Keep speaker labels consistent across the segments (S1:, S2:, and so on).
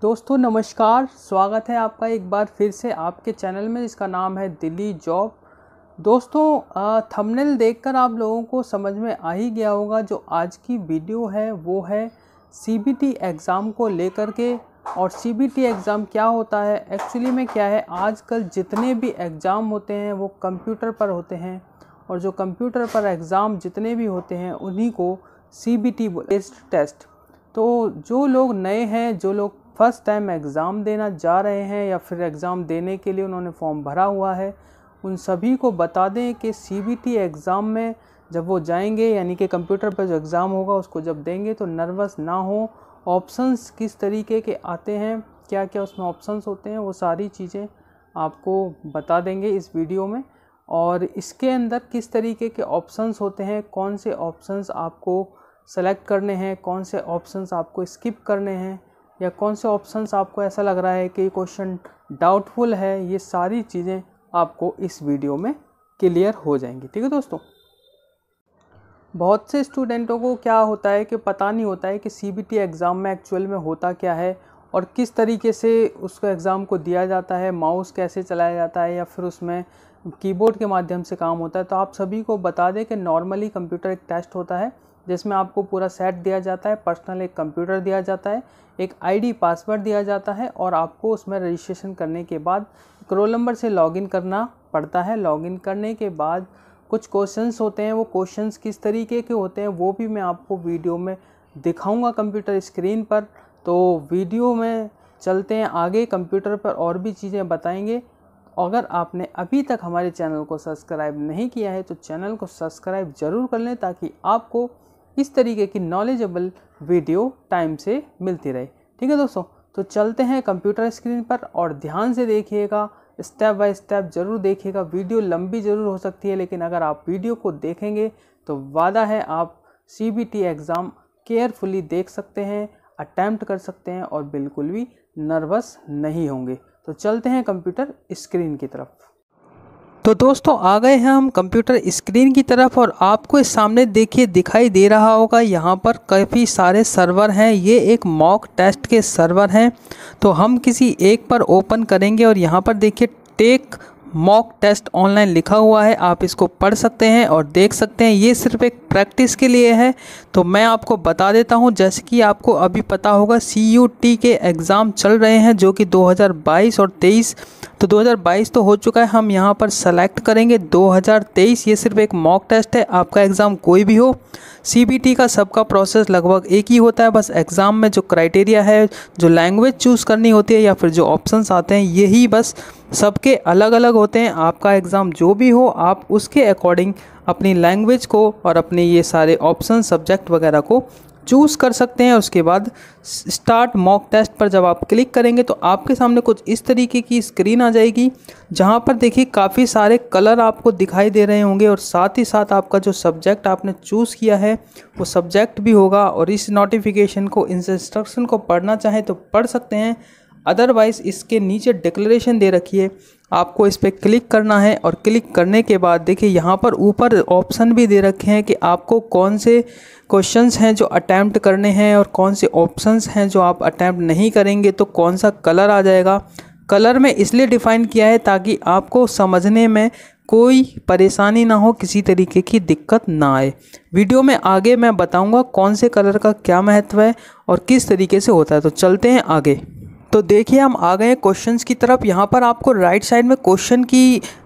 S1: दोस्तों नमस्कार स्वागत है आपका एक बार फिर से आपके चैनल में जिसका नाम है दिल्ली जॉब दोस्तों थंबनेल देखकर आप लोगों को समझ में आ ही गया होगा जो आज की वीडियो है वो है सीबीटी एग्ज़ाम को लेकर के और सीबीटी एग्ज़ाम क्या होता है एक्चुअली में क्या है आजकल जितने भी एग्ज़ाम होते हैं वो कंप्यूटर पर होते हैं और जो कंप्यूटर पर एग्ज़ाम जितने भी होते हैं उन्हीं को सी बी टी टेस्ट तो जो लोग नए हैं जो लोग फर्स्ट टाइम एग्ज़ाम देना जा रहे हैं या फिर एग्ज़ाम देने के लिए उन्होंने फॉर्म भरा हुआ है उन सभी को बता दें कि सी एग्ज़ाम में जब वो जाएंगे यानी कि कंप्यूटर पर जो एग्ज़ाम होगा उसको जब देंगे तो नर्वस ना हो ऑप्शंस किस तरीके के आते हैं क्या क्या उसमें ऑप्शंस होते हैं वो सारी चीज़ें आपको बता देंगे इस वीडियो में और इसके अंदर किस तरीके के ऑप्शंस होते हैं कौन से ऑप्शंस आपको सेलेक्ट करने हैं कौन से ऑप्शंस आपको स्किप करने हैं या कौन से ऑप्शंस आपको ऐसा लग रहा है कि क्वेश्चन डाउटफुल है ये सारी चीज़ें आपको इस वीडियो में क्लियर हो जाएंगी ठीक है दोस्तों बहुत से स्टूडेंटों को क्या होता है कि पता नहीं होता है कि सी एग्ज़ाम में एक्चुअल में होता क्या है और किस तरीके से उसको एग्ज़ाम को दिया जाता है माउस कैसे चलाया जाता है या फिर उसमें कीबोर्ड के माध्यम से काम होता है तो आप सभी को बता दें कि नॉर्मली कंप्यूटर एक टेस्ट होता है जिसमें आपको पूरा सेट दिया जाता है पर्सनल एक कंप्यूटर दिया जाता है एक आईडी पासवर्ड दिया जाता है और आपको उसमें रजिस्ट्रेशन करने के बाद क्रोल नंबर से लॉगिन करना पड़ता है लॉगिन करने के बाद कुछ क्वेश्चंस होते हैं वो क्वेश्चंस किस तरीके के होते हैं वो भी मैं आपको वीडियो में दिखाऊँगा कंप्यूटर स्क्रीन पर तो वीडियो में चलते हैं आगे कंप्यूटर पर और भी चीज़ें बताएंगे अगर आपने अभी तक हमारे चैनल को सब्सक्राइब नहीं किया है तो चैनल को सब्सक्राइब ज़रूर कर लें ताकि आपको इस तरीके की नॉलेजेबल वीडियो टाइम से मिलती रहे ठीक है दोस्तों तो चलते हैं कंप्यूटर स्क्रीन पर और ध्यान से देखिएगा स्टेप बाय स्टेप ज़रूर देखिएगा वीडियो लंबी ज़रूर हो सकती है लेकिन अगर आप वीडियो को देखेंगे तो वादा है आप सी एग्ज़ाम केयरफुली देख सकते हैं अटैम्प्ट कर सकते हैं और बिल्कुल भी नर्वस नहीं होंगे तो चलते हैं कंप्यूटर स्क्रीन की तरफ तो दोस्तों आ गए हैं हम कंप्यूटर स्क्रीन की तरफ और आपको इस सामने देखिए दिखाई दे रहा होगा यहाँ पर काफ़ी सारे सर्वर हैं ये एक मॉक टेस्ट के सर्वर हैं तो हम किसी एक पर ओपन करेंगे और यहाँ पर देखिए टेक मॉक टेस्ट ऑनलाइन लिखा हुआ है आप इसको पढ़ सकते हैं और देख सकते हैं ये सिर्फ एक प्रैक्टिस के लिए है तो मैं आपको बता देता हूं जैसे कि आपको अभी पता होगा सी के एग्ज़ाम चल रहे हैं जो कि 2022 और 23 तो 2022 तो हो चुका है हम यहाँ पर सेलेक्ट करेंगे 2023 ये सिर्फ एक मॉक टेस्ट है आपका एग्ज़ाम कोई भी हो सी का सबका प्रोसेस लगभग एक ही होता है बस एग्ज़ाम में जो क्राइटेरिया है जो लैंग्वेज चूज़ करनी होती है या फिर जो ऑप्शंस आते हैं यही बस सबके अलग अलग होते हैं आपका एग्ज़ाम जो भी हो आप उसके अकॉर्डिंग अपनी लैंग्वेज को और अपने ये सारे ऑप्शन सब्जेक्ट वगैरह को चूज़ कर सकते हैं और उसके बाद स्टार्ट मॉक टेस्ट पर जब आप क्लिक करेंगे तो आपके सामने कुछ इस तरीके की स्क्रीन आ जाएगी जहाँ पर देखिए काफ़ी सारे कलर आपको दिखाई दे रहे होंगे और साथ ही साथ आपका जो सब्जेक्ट आपने चूज़ किया है वो सब्जेक्ट भी होगा और इस नोटिफिकेशन को इंस्ट्रक्शन को पढ़ना चाहें तो पढ़ सकते हैं अदरवाइज़ इसके नीचे डिक्लेरेशन दे रखी है आपको इस पर क्लिक करना है और क्लिक करने के बाद देखिए यहाँ पर ऊपर ऑप्शन भी दे रखे हैं कि आपको कौन से क्वेश्चंस हैं जो अटैम्प्ट करने हैं और कौन से ऑप्शंस हैं जो आप अटैम्प्ट नहीं करेंगे तो कौन सा कलर आ जाएगा कलर में इसलिए डिफ़ाइन किया है ताकि आपको समझने में कोई परेशानी ना हो किसी तरीके की दिक्कत ना आए वीडियो में आगे मैं बताऊंगा कौन से कलर का क्या महत्व है और किस तरीके से होता है तो चलते हैं आगे तो देखिए हम आ गए क्वेश्चंस की तरफ यहाँ पर आपको राइट साइड में क्वेश्चन की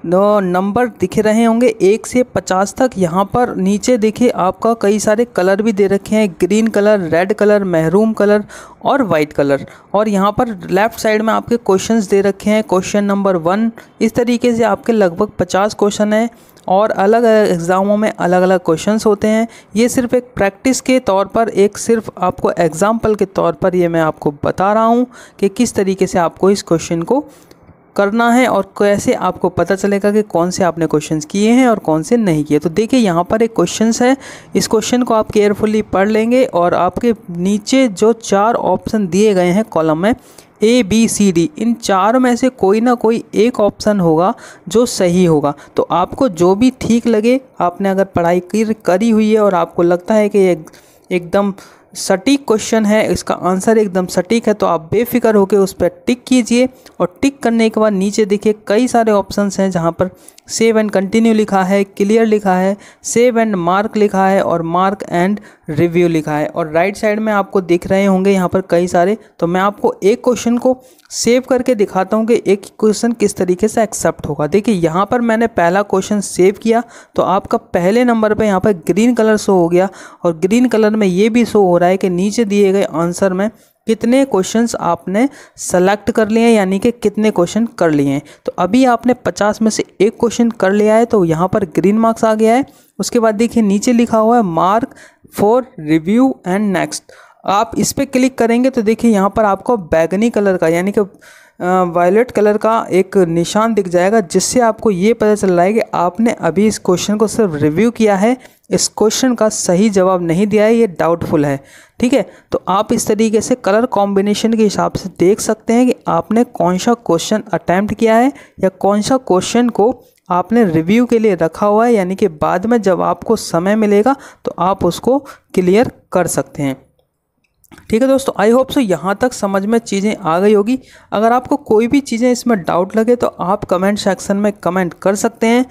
S1: नंबर दिख रहे होंगे एक से पचास तक यहाँ पर नीचे देखिए आपका कई सारे कलर भी दे रखे हैं green colour red colour maroon colour और वाइट कलर और यहाँ पर लेफ़्ट साइड में आपके क्वेश्चंस दे रखे हैं क्वेश्चन नंबर वन इस तरीके से आपके लगभग पचास क्वेश्चन हैं और अलग अलग एग्ज़ामों में अलग अलग क्वेश्चंस होते हैं ये सिर्फ एक प्रैक्टिस के तौर पर एक सिर्फ आपको एग्ज़ाम्पल के तौर पर ये मैं आपको बता रहा हूँ कि किस तरीके से आपको इस क्वेश्चन को करना है और कैसे आपको पता चलेगा कि कौन से आपने क्वेश्चंस किए हैं और कौन से नहीं किए तो देखिए यहाँ पर एक क्वेश्चंस है इस क्वेश्चन को आप केयरफुली पढ़ लेंगे और आपके नीचे जो चार ऑप्शन दिए गए हैं कॉलम में ए बी सी डी इन चार में से कोई ना कोई एक ऑप्शन होगा जो सही होगा तो आपको जो भी ठीक लगे आपने अगर पढ़ाई करी हुई है और आपको लगता है कि एकदम सटीक क्वेश्चन है इसका आंसर एकदम सटीक है तो आप बेफिक्र होकर उस पर टिक कीजिए और टिक करने के बाद नीचे देखिए कई सारे ऑप्शंस हैं जहाँ पर सेव एंड कंटिन्यू लिखा है क्लियर लिखा है सेव एंड मार्क लिखा है और मार्क एंड रिव्यू लिखा है और राइट right साइड में आपको दिख रहे होंगे यहाँ पर कई सारे तो मैं आपको एक क्वेश्चन को सेव करके दिखाता हूँ कि एक क्वेश्चन किस तरीके से एक्सेप्ट होगा देखिए यहाँ पर मैंने पहला क्वेश्चन सेव किया तो आपका पहले नंबर पर यहाँ पर ग्रीन कलर शो हो गया और ग्रीन कलर में ये भी शो हो रहा है कि नीचे दिए गए आंसर में कितने क्वेश्चंस आपने सेलेक्ट कर लिए हैं यानी कि कितने क्वेश्चन कर लिए हैं तो अभी आपने 50 में से एक क्वेश्चन कर लिया है तो यहाँ पर ग्रीन मार्क्स आ गया है उसके बाद देखिए नीचे लिखा हुआ है mark for review and next आप इस पर क्लिक करेंगे तो देखिए यहाँ पर आपको बैगनी कलर का यानी कि वायलेट कलर का एक निशान दिख जाएगा जिससे आपको ये पता चल रहा है कि आपने अभी इस क्वेश्चन को सिर्फ रिव्यू किया है इस क्वेश्चन का सही जवाब नहीं दिया है ये डाउटफुल है ठीक है तो आप इस तरीके से कलर कॉम्बिनेशन के हिसाब से देख सकते हैं कि आपने कौन सा क्वेश्चन अटैम्प्ट किया है या कौन सा क्वेश्चन को आपने रिव्यू के लिए रखा हुआ है यानी कि बाद में जब आपको समय मिलेगा तो आप उसको क्लियर कर सकते हैं ठीक है दोस्तों आई होप सो यहाँ तक समझ में चीज़ें आ गई होगी अगर आपको कोई भी चीज़ें इसमें डाउट लगे तो आप कमेंट सेक्शन में कमेंट कर सकते हैं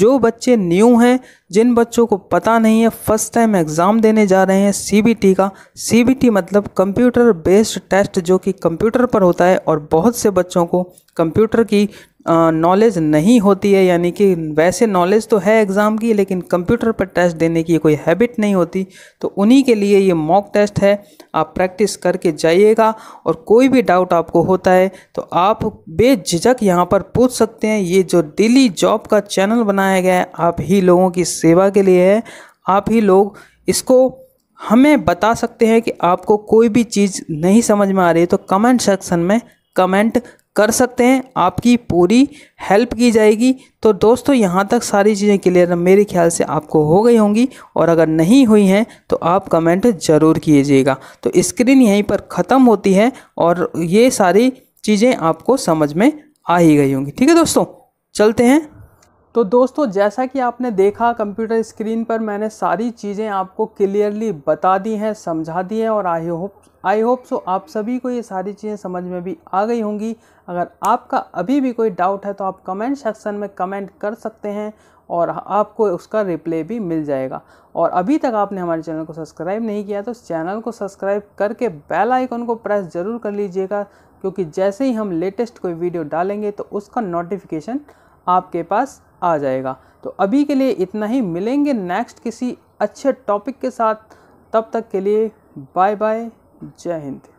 S1: जो बच्चे न्यू हैं जिन बच्चों को पता नहीं है फर्स्ट टाइम एग्ज़ाम देने जा रहे हैं सी का सी मतलब कंप्यूटर बेस्ड टेस्ट जो कि कंप्यूटर पर होता है और बहुत से बच्चों को कंप्यूटर की नॉलेज नहीं होती है यानी कि वैसे नॉलेज तो है एग्ज़ाम की लेकिन कंप्यूटर पर टेस्ट देने की कोई हैबिट नहीं होती तो उन्हीं के लिए ये मॉक टेस्ट है आप प्रैक्टिस करके जाइएगा और कोई भी डाउट आपको होता है तो आप बेझिझक यहाँ पर पूछ सकते हैं ये जो डेली जॉब का चैनल बनाया गया है आप ही लोगों की सेवा के लिए है आप ही लोग इसको हमें बता सकते हैं कि आपको कोई भी चीज़ नहीं समझ में आ रही है तो कमेंट सेक्शन में कमेंट कर सकते हैं आपकी पूरी हेल्प की जाएगी तो दोस्तों यहाँ तक सारी चीज़ें क्लियर मेरे ख्याल से आपको हो गई होंगी और अगर नहीं हुई हैं तो आप कमेंट ज़रूर कीजिएगा तो स्क्रीन यहीं पर ख़त्म होती है और ये सारी चीज़ें आपको समझ में आ ही गई होंगी ठीक है दोस्तों चलते हैं तो दोस्तों जैसा कि आपने देखा कंप्यूटर स्क्रीन पर मैंने सारी चीज़ें आपको क्लियरली बता दी हैं समझा दी हैं और I hope I hope so आप सभी को ये सारी चीज़ें समझ में भी आ गई होंगी अगर आपका अभी भी कोई डाउट है तो आप कमेंट सेक्शन में कमेंट कर सकते हैं और आपको उसका रिप्ले भी मिल जाएगा और अभी तक आपने हमारे चैनल को सब्सक्राइब नहीं किया तो चैनल को सब्सक्राइब करके बेल आइकन को प्रेस ज़रूर कर लीजिएगा क्योंकि जैसे ही हम लेटेस्ट कोई वीडियो डालेंगे तो उसका नोटिफिकेशन आपके पास आ जाएगा तो अभी के लिए इतना ही मिलेंगे नेक्स्ट किसी अच्छे टॉपिक के साथ तब तक के लिए बाय बाय जय हिंद